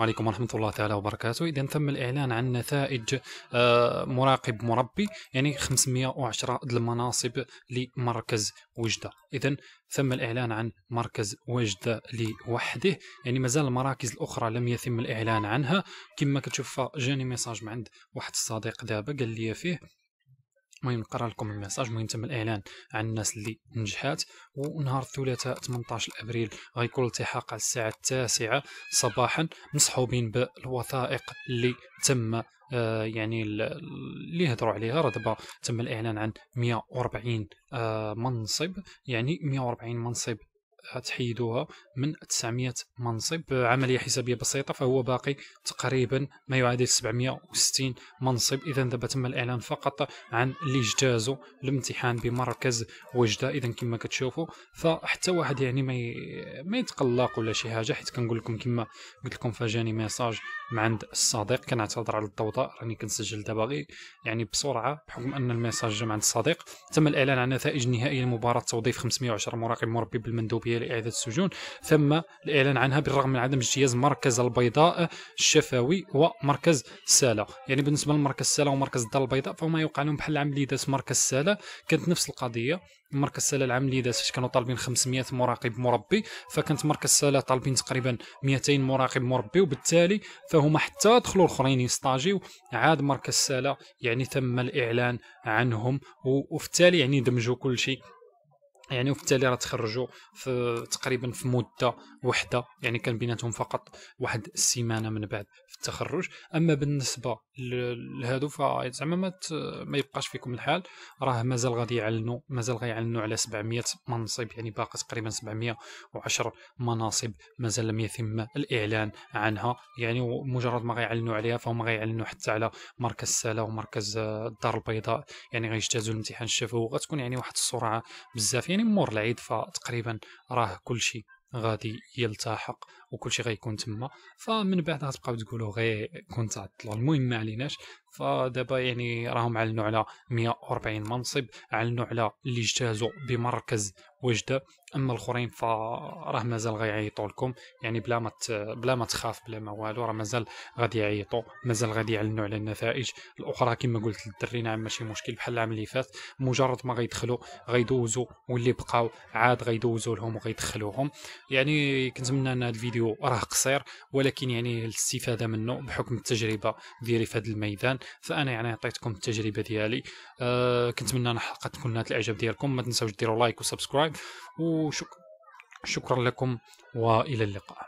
وعليكم ورحمة الله تعالى وبركاته إذا تم الإعلان عن نتائج آه، مراقب مربي يعني 510 المناصب لمركز وجدة إذا تم الإعلان عن مركز وجدة لوحده يعني مازال المراكز الأخرى لم يتم الإعلان عنها كما كتشوف جاني ميساج من عند واحد الصديق دابا قال لي فيه المهم نقرا لكم الميساج المهم تم الاعلان عن الناس اللي نجحات ونهار الثلاثاء 18 ابريل غيكون الالتحاق على الساعه التاسعة صباحا مصحوبين بالوثائق اللي تم آه يعني اللي هضروا عليها راه دابا تم الاعلان عن 140 آه منصب يعني 140 منصب تحيدوها من 900 منصب عملية حسابية بسيطة فهو باقي تقريبا ما يعادل 760 منصب إذا دابا تم الإعلان فقط عن اللي اجتازوا الامتحان بمركز وجدة إذا كما كتشوفوا فحتى واحد يعني ما ما يتقلق ولا شي حاجة حيت كنقول لكم كما قلت لكم فجاني ميساج مع عند الصديق كنعتذر على الضوضاء راني كنسجل دابا يعني بسرعه بحكم ان الميساج جا عند الصديق تم الاعلان عن نتائج نهائيه لمباراه توظيف 510 مراقب مربي بالمندوبيه لاعاده السجون ثم الاعلان عنها بالرغم من عدم اجتياز مركز البيضاء الشفوي ومركز سالا يعني بالنسبه لمركز سالا ومركز الدار البيضاء فهما يوقع لهم بحال العام اللي داز مركز سالا كانت نفس القضيه مركز السلة العام اللي داز فاش كانوا طالبين 500 مراقب مربي فكانت مركز السلة طالبين تقريبا 200 مراقب مربي وبالتالي فهما حتى دخلوا الاخرين يستاجيو عاد مركز السلة يعني تم الاعلان عنهم التالي يعني دمجوا كل شيء يعني وفي التالي راه تخرجوا في تقريبا في مده وحده يعني كان بيناتهم فقط واحد السيمانه من بعد في التخرج اما بالنسبه لهادو فزعما ما ما يبقاش فيكم الحال راه مازال غادي يعلنوا مازال غيعلنوا على 700 منصب يعني باقي تقريبا 710 مناصب مازال لم يتم الاعلان عنها يعني مجرد ما غيعلنوا عليها فهم غيعلنوا حتى على مركز سالا ومركز الدار البيضاء يعني غيجتازوا الامتحان الشفوي وغتكون يعني واحد السرعه بزاف يعني يعني مور العيد فتقريبا راه كل شيء غادي يلتحق شيء غيكون تما فمن بعد غتبقاو تقولوا غير كنت تعطل المهم ما عليناش فدابا يعني راهم اعلنوا على 140 منصب اعلنوا على اللي اجتازوا بمركز وجده اما الاخرين فراه مازال غيعيطوا لكم يعني بلا ما بلا ما تخاف بلا ما والو راه مازال غادي يعيطوا مازال غادي يعلنوا على النتائج الاخرى كما قلت للدري نعم ماشي مشكل بحال العام اللي فات مجرد ما غيدخلوا غيدوزوا واللي بقاو عاد غيدوزوا لهم وغيدخلوهم يعني كنتمنى ان هذا الفيديو راه قصير ولكن يعني الاستفاده منه بحكم التجربه ديالي في هذا الميدان الان فانا يعني عطيتكم التجربه ديالي أه كنتمنى الحلقه تكون نالت الاعجاب ديالكم ما تنساوش ديروا لايك وسبسكرايب وشكرا لكم والى اللقاء